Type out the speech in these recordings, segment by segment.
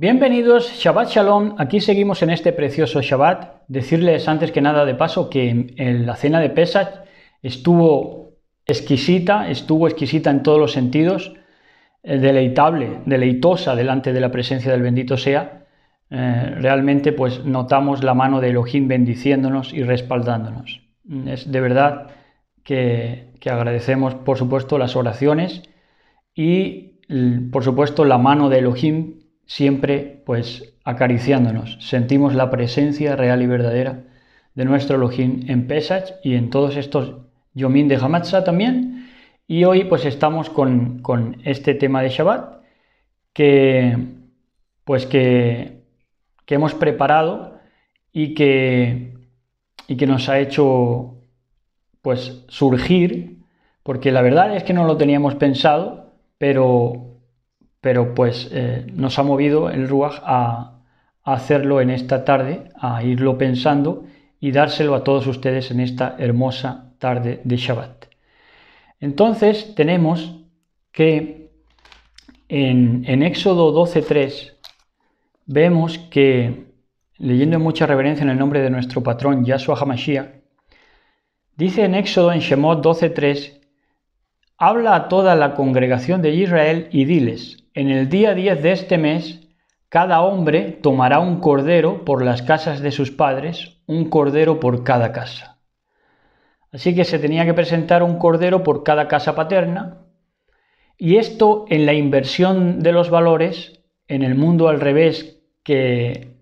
Bienvenidos, Shabbat Shalom. Aquí seguimos en este precioso Shabbat. Decirles antes que nada de paso que en la cena de Pesach estuvo exquisita, estuvo exquisita en todos los sentidos, eh, deleitable, deleitosa delante de la presencia del bendito sea. Eh, realmente pues notamos la mano de Elohim bendiciéndonos y respaldándonos. Mm, es de verdad que, que agradecemos por supuesto las oraciones y por supuesto la mano de Elohim siempre pues acariciándonos. Sentimos la presencia real y verdadera de nuestro Elohim en Pesach y en todos estos Yomín de Hamatsa también. Y hoy pues estamos con, este tema de Shabbat que pues que, hemos preparado y que, y que nos ha hecho pues surgir porque la verdad es que no lo teníamos pensado, pero pero pues eh, nos ha movido el Ruach a, hacerlo en esta tarde, a irlo pensando y dárselo a todos ustedes en esta hermosa tarde de Shabbat. Entonces tenemos que en, en Éxodo 12.3 vemos que, leyendo en mucha reverencia en el nombre de nuestro patrón Yahshua Hamashiach, dice en Éxodo en Shemot 12.3, habla a toda la congregación de Israel y diles, en el día 10 de este mes, cada hombre tomará un cordero por las casas de sus padres, un cordero por cada casa. Así que se tenía que presentar un cordero por cada casa paterna. Y esto en la inversión de los valores, en el mundo al revés, que,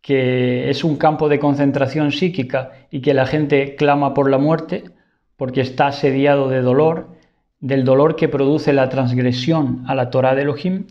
que es un campo de concentración psíquica y que la gente clama por la muerte porque está asediado de dolor, del dolor que produce la transgresión a la Torah de Elohim,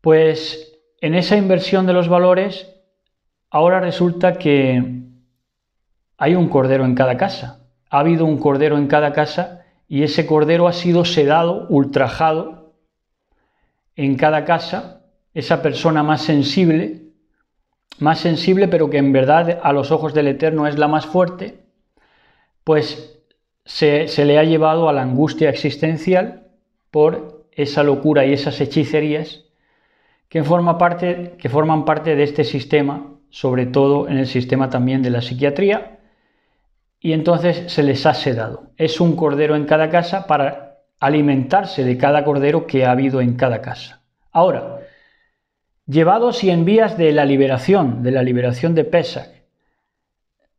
pues en esa inversión de los valores ahora resulta que hay un cordero en cada casa. Ha habido un cordero en cada casa y ese cordero ha sido sedado, ultrajado en cada casa, esa persona más sensible, más sensible pero que en verdad a los ojos del Eterno es la más fuerte, pues se, le ha llevado a la angustia existencial por esa locura y esas hechicerías que, parte, que forman parte de este sistema, sobre todo en el sistema también de la psiquiatría, y entonces se les ha sedado. Es un cordero en cada casa para alimentarse de cada cordero que ha habido en cada casa. Ahora, llevados y en vías de la liberación, de la liberación de Pesach,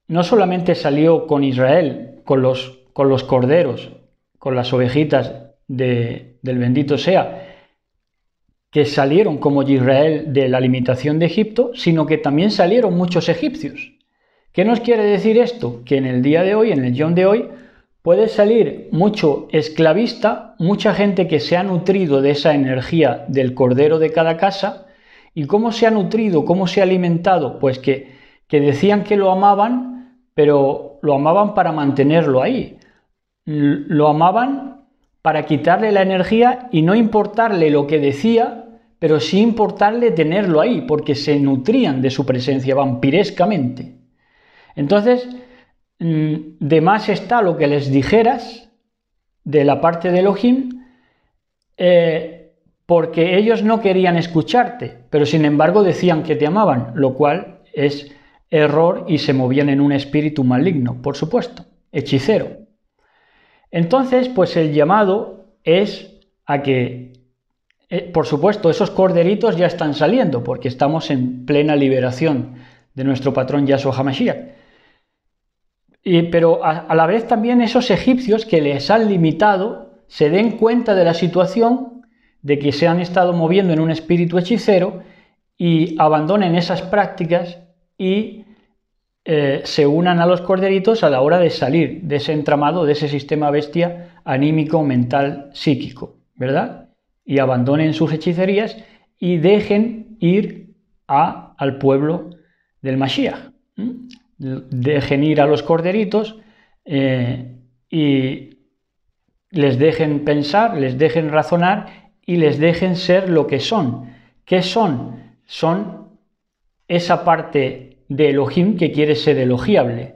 no solamente salió con Israel, con los con los corderos, con las ovejitas del bendito sea, que salieron como Israel de la limitación de Egipto, sino que también salieron muchos egipcios. ¿Qué nos quiere decir esto? Que en el día de hoy, en el John de hoy, puede salir mucho esclavista, mucha gente que se ha nutrido de esa energía del cordero de cada casa. ¿Y cómo se ha nutrido? ¿Cómo se ha alimentado? Pues que, que decían que lo amaban, pero lo amaban para mantenerlo ahí lo amaban para quitarle la energía y no importarle lo que decía, pero sí importarle tenerlo ahí, porque se nutrían de su presencia vampirescamente. Entonces, mm, de más está lo que les dijeras de la parte de Elohim, eh, porque ellos no querían escucharte, pero sin embargo decían que te amaban, lo cual es error y se movían en un espíritu maligno, por supuesto, hechicero. Entonces, pues el llamado es a que, eh, por supuesto, esos corderitos ya están saliendo porque estamos en plena liberación de nuestro patrón Yahshua HaMashiach. pero a la vez también esos egipcios que les han limitado se den cuenta de la situación, de que se han estado moviendo en un espíritu hechicero y abandonen esas prácticas y eh, se unan a los corderitos a la hora de salir de ese entramado, de ese sistema bestia anímico, mental, psíquico, ¿verdad? Y abandonen sus hechicerías y dejen ir a, al pueblo del Mashiach. Dejen ir a los corderitos eh, y les dejen pensar, les dejen razonar y les dejen ser lo que son. ¿Qué son? Son esa parte de Elohim que quiere ser elogiable.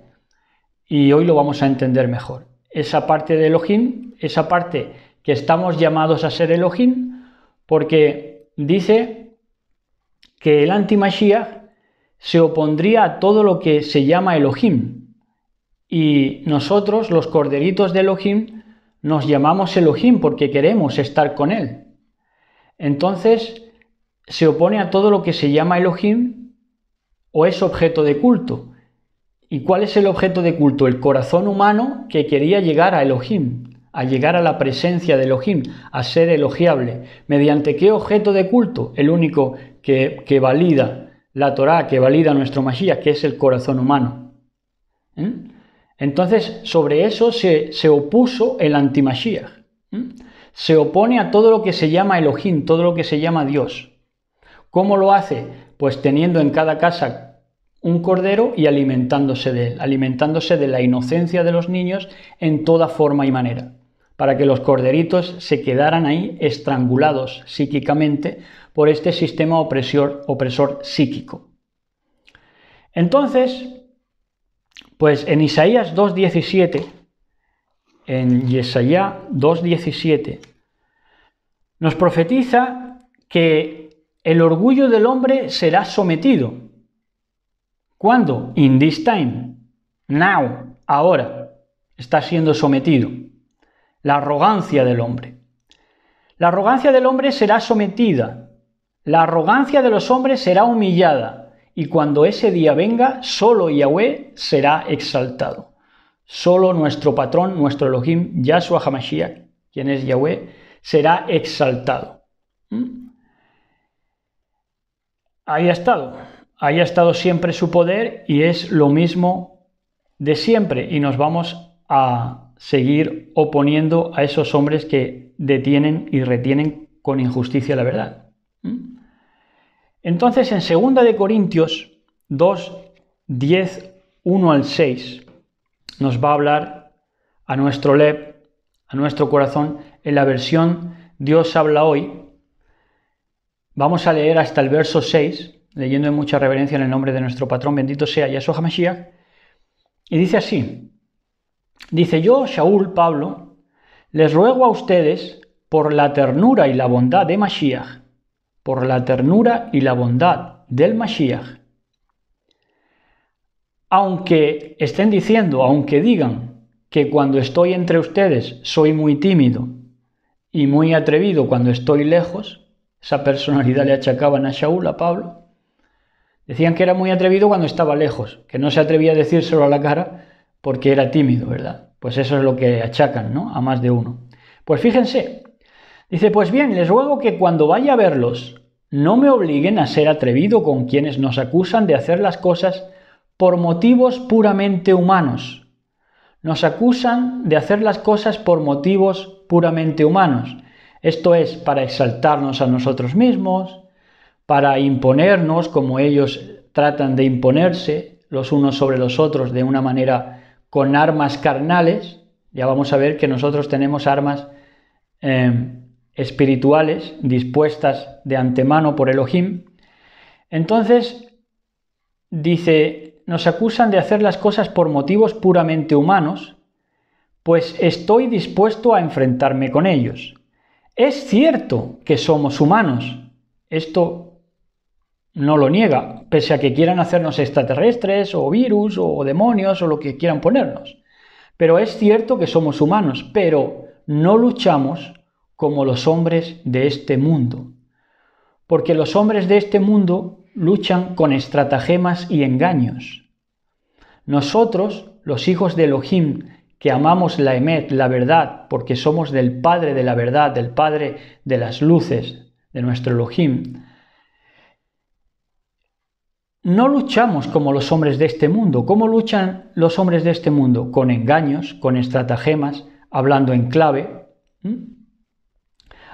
Y hoy lo vamos a entender mejor. Esa parte de Elohim, esa parte que estamos llamados a ser Elohim, porque dice que el anti-Mashiach se opondría a todo lo que se llama Elohim. Y nosotros, los corderitos de Elohim, nos llamamos Elohim porque queremos estar con Él. Entonces, se opone a todo lo que se llama Elohim o es objeto de culto. ¿Y cuál es el objeto de culto? El corazón humano que quería llegar a Elohim, a llegar a la presencia de Elohim, a ser elogiable. ¿Mediante qué objeto de culto? El único que, que valida la Torá, que valida nuestro Mashiach, que es el corazón humano. ¿Mm? Entonces, sobre eso se, opuso el anti ¿Mm? Se opone a todo lo que se llama Elohim, todo lo que se llama Dios. ¿Cómo lo hace? Pues teniendo en cada casa un cordero y alimentándose de él, alimentándose de la inocencia de los niños en toda forma y manera, para que los corderitos se quedaran ahí estrangulados psíquicamente por este sistema opresor, opresor psíquico. Entonces, pues en Isaías 2.17, en Yesayá 2.17, nos profetiza que el orgullo del hombre será sometido cuando, In this time. Now. Ahora. Está siendo sometido. La arrogancia del hombre. La arrogancia del hombre será sometida. La arrogancia de los hombres será humillada. Y cuando ese día venga, solo Yahweh será exaltado. Solo nuestro patrón, nuestro Elohim, Yahshua Hamashiach, quien es Yahweh, será exaltado. ¿Mm? Ahí ha estado ahí ha estado siempre su poder y es lo mismo de siempre y nos vamos a seguir oponiendo a esos hombres que detienen y retienen con injusticia la verdad. ¿Mm? Entonces en 2 de Corintios 2 10 1 al 6 nos va a hablar a nuestro leb, a nuestro corazón en la versión Dios habla hoy. Vamos a leer hasta el verso 6 leyendo en mucha reverencia en el nombre de nuestro patrón, bendito sea Yahshua HaMashiach, y dice así, dice yo, Shaul, Pablo, les ruego a ustedes, por la ternura y la bondad de Mashiach, por la ternura y la bondad del Mashiach, aunque estén diciendo, aunque digan que cuando estoy entre ustedes soy muy tímido y muy atrevido cuando estoy lejos, esa personalidad le achacaban a Shaul, a Pablo, Decían que era muy atrevido cuando estaba lejos, que no se atrevía a decírselo a la cara porque era tímido, ¿verdad? Pues eso es lo que achacan, ¿no? A más de uno. Pues fíjense, dice, pues bien, les ruego que cuando vaya a verlos, no me obliguen a ser atrevido con quienes nos acusan de hacer las cosas por motivos puramente humanos. Nos acusan de hacer las cosas por motivos puramente humanos. Esto es para exaltarnos a nosotros mismos, para imponernos como ellos tratan de imponerse los unos sobre los otros de una manera con armas carnales, ya vamos a ver que nosotros tenemos armas em, espirituales dispuestas de antemano por Elohim. Entonces, dice, nos acusan de hacer las cosas por motivos puramente humanos, pues estoy dispuesto a enfrentarme con ellos. Es cierto que somos humanos, esto no lo niega, pese a que quieran hacernos extraterrestres o virus o demonios o lo que quieran ponernos. Pero es cierto que somos humanos, pero no luchamos como los hombres de este mundo. Porque los hombres de este mundo luchan con estratagemas y engaños. Nosotros, los hijos de Elohim, que amamos la Emet, la verdad, porque somos del Padre de la verdad, del Padre de las luces, de nuestro Elohim, no luchamos como los hombres de este mundo. ¿Cómo luchan los hombres de este mundo? Con engaños, con estratagemas, hablando en clave.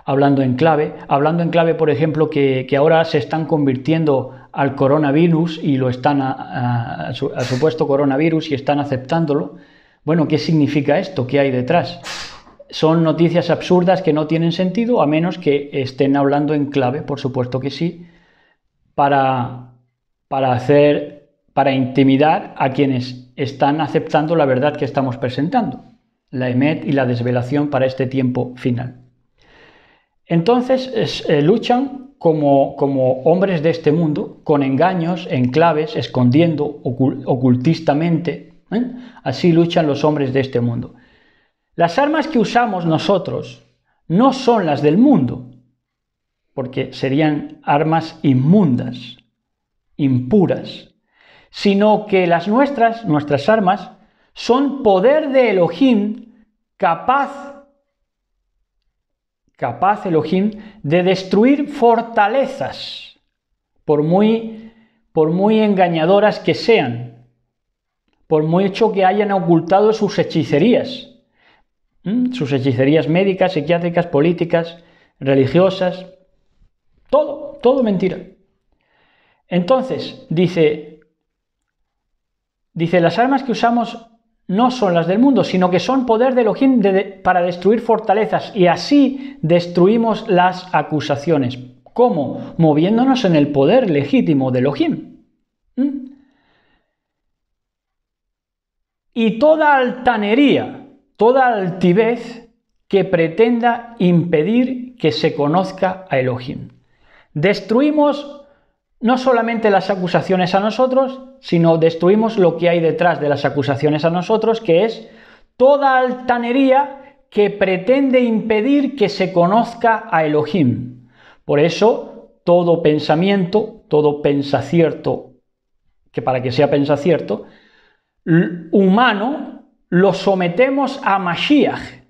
Hablando en clave, hablando en clave, por ejemplo, que, ahora se están convirtiendo al coronavirus y lo están a, a, supuesto coronavirus y están aceptándolo. Bueno, ¿qué significa esto? ¿Qué hay detrás? Son noticias absurdas que no tienen sentido a menos que estén hablando en clave, por supuesto que sí, para para hacer, para intimidar a quienes están aceptando la verdad que estamos presentando, la emet y la desvelación para este tiempo final. Entonces eh, luchan como, hombres de este mundo, con engaños, enclaves, escondiendo ocultistamente. ¿eh? Así luchan los hombres de este mundo. Las armas que usamos nosotros no son las del mundo, porque serían armas inmundas impuras, sino que las nuestras, nuestras armas, son poder de Elohim capaz, capaz Elohim de destruir fortalezas, por muy, por muy engañadoras que sean, por mucho que hayan ocultado sus hechicerías, sus hechicerías médicas, psiquiátricas, políticas, religiosas, todo, todo mentira. Entonces, dice, dice, las armas que usamos no son las del mundo, sino que son poder de Elohim para destruir fortalezas y así destruimos las acusaciones. ¿Cómo? Moviéndonos en el poder legítimo de Elohim. ¿Mm? Y toda altanería, toda altivez que pretenda impedir que se conozca a Elohim. Destruimos no solamente las acusaciones a nosotros, sino destruimos lo que hay detrás de las acusaciones a nosotros, que es toda altanería que pretende impedir que se conozca a Elohim. Por eso, todo pensamiento, todo pensacierto, que para que sea pensacierto, humano, lo sometemos a Mashiach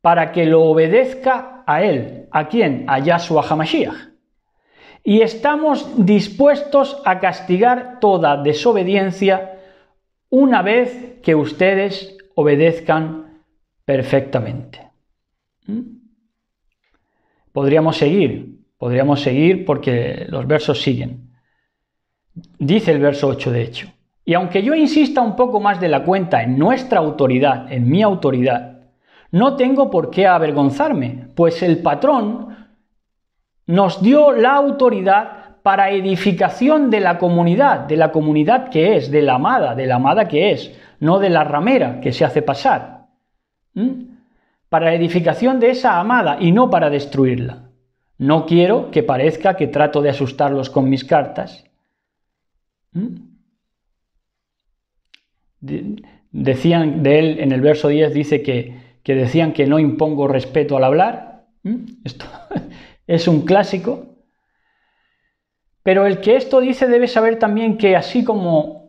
para que lo obedezca a él. ¿A quién? A Yahshua HaMashiach y estamos dispuestos a castigar toda desobediencia una vez que ustedes obedezcan perfectamente. ¿Mm? Podríamos seguir, podríamos seguir porque los versos siguen. Dice el verso 8 de hecho. Y aunque yo insista un poco más de la cuenta en nuestra autoridad, en mi autoridad, no tengo por qué avergonzarme, pues el patrón nos dio la autoridad para edificación de la comunidad, de la comunidad que es, de la amada, de la amada que es, no de la ramera que se hace pasar. Para edificación de esa amada y no para destruirla. No quiero que parezca que trato de asustarlos con mis cartas. decían de él, en el verso 10 dice que, que decían que no impongo respeto al hablar. Esto, es un clásico. Pero el que esto dice debe saber también que así como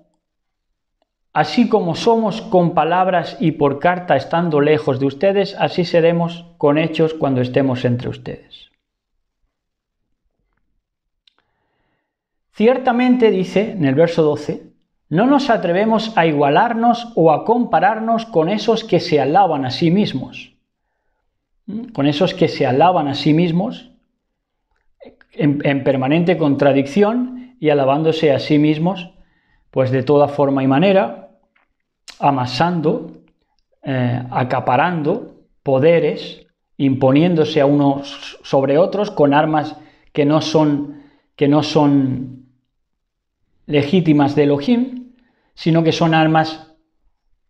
así como somos con palabras y por carta estando lejos de ustedes, así seremos con hechos cuando estemos entre ustedes. Ciertamente dice en el verso 12, no nos atrevemos a igualarnos o a compararnos con esos que se alaban a sí mismos. ¿Mm? Con esos que se alaban a sí mismos en, permanente contradicción y alabándose a sí mismos, pues de toda forma y manera, amasando, eh, acaparando poderes, imponiéndose a unos sobre otros con armas que no son, que no son legítimas de Elohim, sino que son armas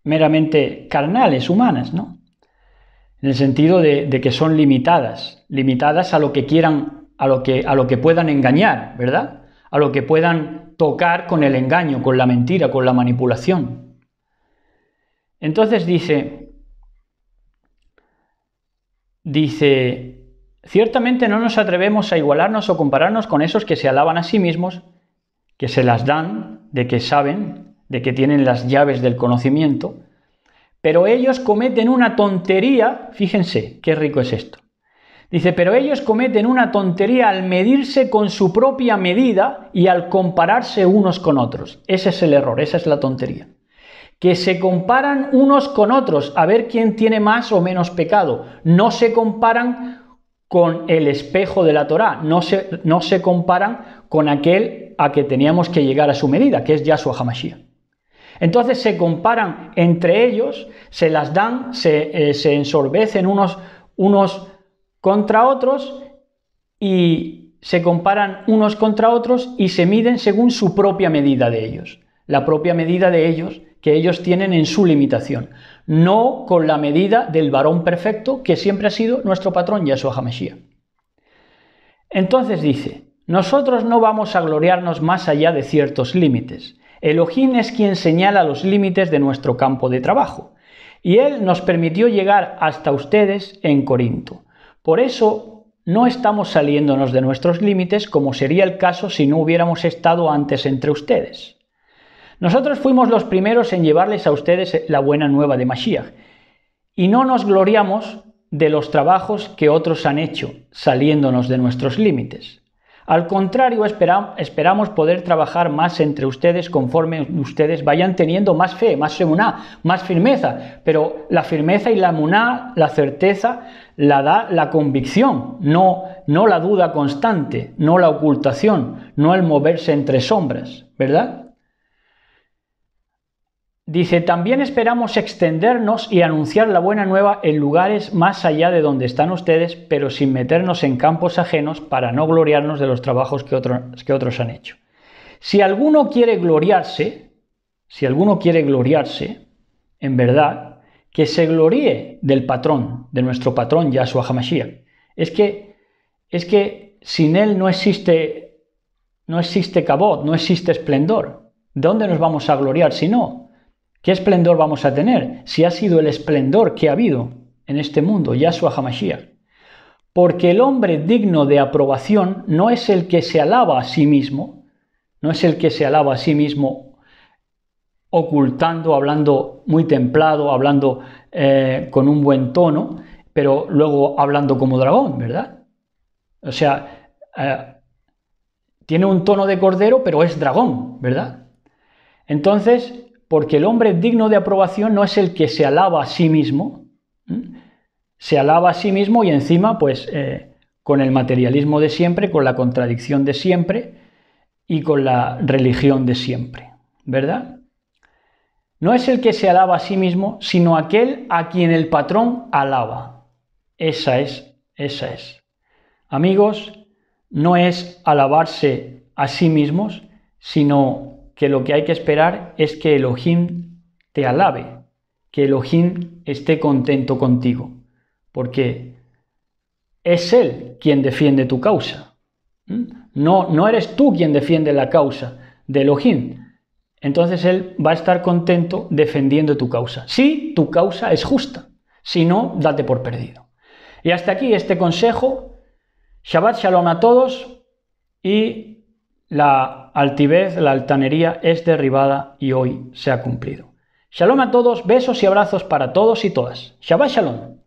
meramente carnales, humanas, ¿no? En el sentido de que son limitadas, limitadas a lo que quieran a lo que, a lo que puedan engañar, ¿verdad? A lo que puedan tocar con el engaño, con la mentira, con la manipulación. Entonces dice, dice, ciertamente no nos atrevemos a igualarnos o compararnos con esos que se alaban a sí mismos, que se las dan, de que saben, de que tienen las llaves del conocimiento, pero ellos cometen una tontería, fíjense, qué rico es esto, Dice, pero ellos cometen una tontería al medirse con su propia medida y al compararse unos con otros. Ese es el error, esa es la tontería. Que se comparan unos con otros a ver quién tiene más o menos pecado. No se comparan con el espejo de la Torá, no se, no se comparan con aquel a que teníamos que llegar a su medida, que es su Hamashiach. Entonces se comparan entre ellos, se las dan, se, eh, se ensorbecen unos, unos contra otros y se comparan unos contra otros y se miden según su propia medida de ellos, la propia medida de ellos que ellos tienen en su limitación, no con la medida del varón perfecto que siempre ha sido nuestro patrón Yahshua HaMashiach. Entonces dice, nosotros no vamos a gloriarnos más allá de ciertos límites. Elohim es quien señala los límites de nuestro campo de trabajo, y Él nos permitió llegar hasta ustedes en Corinto. Por eso, no estamos saliéndonos de nuestros límites como sería el caso si no hubiéramos estado antes entre ustedes. Nosotros fuimos los primeros en llevarles a ustedes la buena nueva de Mashiach y no nos gloriamos de los trabajos que otros han hecho, saliéndonos de nuestros límites. Al contrario, esperamos poder trabajar más entre ustedes conforme ustedes vayan teniendo más fe, más semuná, más firmeza. Pero la firmeza y la muná, la certeza, la da la convicción, no, no la duda constante, no la ocultación, no el moverse entre sombras, ¿verdad? Dice, también esperamos extendernos y anunciar la buena nueva en lugares más allá de donde están ustedes, pero sin meternos en campos ajenos para no gloriarnos de los trabajos que, que otros han hecho. Si alguno quiere gloriarse, si alguno quiere gloriarse, en verdad, que se gloríe del patrón, de nuestro patrón Yahshua HaMashiach. Es que, es que sin él no existe, no existe cabot, no existe esplendor. ¿De dónde nos vamos a gloriar si no? ¿Qué esplendor vamos a tener si ha sido el esplendor que ha habido en este mundo, Yahshua Hamashiach? Porque el hombre digno de aprobación no es el que se alaba a sí mismo, no es el que se alaba a sí mismo ocultando, hablando muy templado, hablando eh, con un buen tono, pero luego hablando como dragón, ¿verdad? O sea, eh, tiene un tono de cordero, pero es dragón, ¿verdad? Entonces, porque el hombre digno de aprobación no es el que se alaba a sí mismo, se alaba a sí mismo y encima, pues, eh, con el materialismo de siempre, con la contradicción de siempre y con la religión de siempre, ¿verdad? No es el que se alaba a sí mismo, sino aquel a quien el patrón alaba. Esa es, esa es. Amigos, no es alabarse a sí mismos, sino que lo que hay que esperar es que Elohim te alabe, que Elohim esté contento contigo, porque es Él quien defiende tu causa. No, no eres tú quien defiende la causa de Elohim. Entonces Él va a estar contento defendiendo tu causa. Si tu causa es justa, si no, date por perdido. Y hasta aquí este consejo. Shabbat shalom a todos y la altivez, la altanería es derribada y hoy se ha cumplido. Shalom a todos, besos y abrazos para todos y todas. Shabbat Shalom.